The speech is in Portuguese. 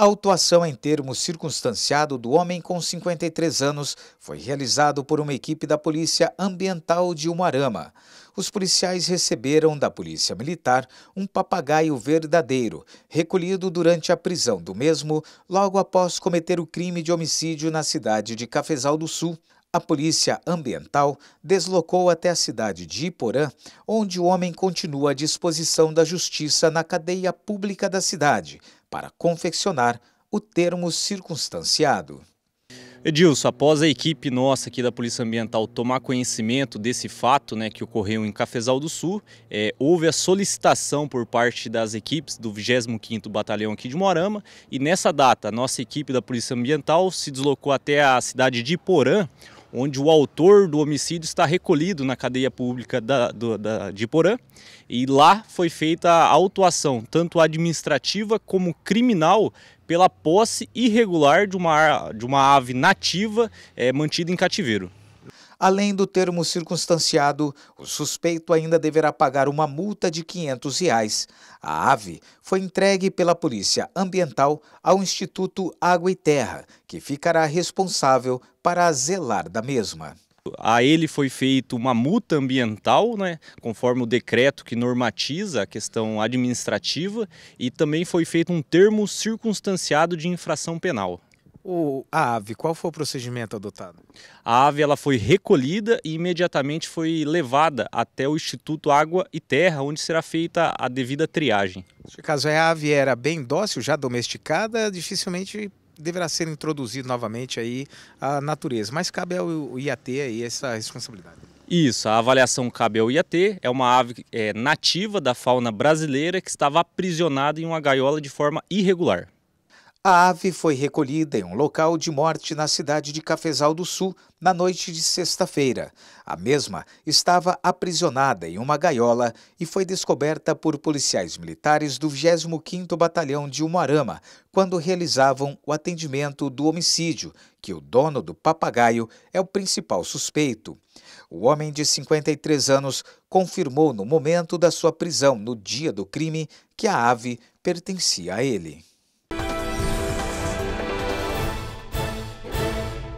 A autuação em termos circunstanciado do homem com 53 anos foi realizado por uma equipe da Polícia Ambiental de Umarama. Os policiais receberam da Polícia Militar um papagaio verdadeiro, recolhido durante a prisão do mesmo, logo após cometer o crime de homicídio na cidade de Cafezal do Sul. A polícia ambiental deslocou até a cidade de Iporã, onde o homem continua à disposição da justiça na cadeia pública da cidade, para confeccionar o termo circunstanciado. Edilson, após a equipe nossa aqui da Polícia Ambiental tomar conhecimento desse fato né, que ocorreu em Cafezal do Sul, é, houve a solicitação por parte das equipes do 25º Batalhão aqui de Morama e nessa data a nossa equipe da Polícia Ambiental se deslocou até a cidade de Porã, onde o autor do homicídio está recolhido na cadeia pública da, do, da, de Porã. E lá foi feita a autuação, tanto administrativa como criminal, pela posse irregular de uma, de uma ave nativa é, mantida em cativeiro. Além do termo circunstanciado, o suspeito ainda deverá pagar uma multa de R$ 500. Reais. A ave foi entregue pela Polícia Ambiental ao Instituto Água e Terra, que ficará responsável para zelar da mesma. A ele foi feita uma multa ambiental, né, conforme o decreto que normatiza a questão administrativa, e também foi feito um termo circunstanciado de infração penal. O, a ave, qual foi o procedimento adotado? A ave ela foi recolhida e imediatamente foi levada até o Instituto Água e Terra, onde será feita a devida triagem. No caso, é a ave era bem dócil, já domesticada, dificilmente deverá ser introduzido novamente aí à natureza, mas cabe ao IAT aí essa responsabilidade. Isso, a avaliação cabe ao IAT, é uma ave é, nativa da fauna brasileira que estava aprisionada em uma gaiola de forma irregular. A ave foi recolhida em um local de morte na cidade de Cafezal do Sul na noite de sexta-feira. A mesma estava aprisionada em uma gaiola e foi descoberta por policiais militares do 25º Batalhão de Umuarama quando realizavam o atendimento do homicídio, que o dono do papagaio é o principal suspeito. O homem de 53 anos confirmou no momento da sua prisão, no dia do crime, que a ave pertencia a ele.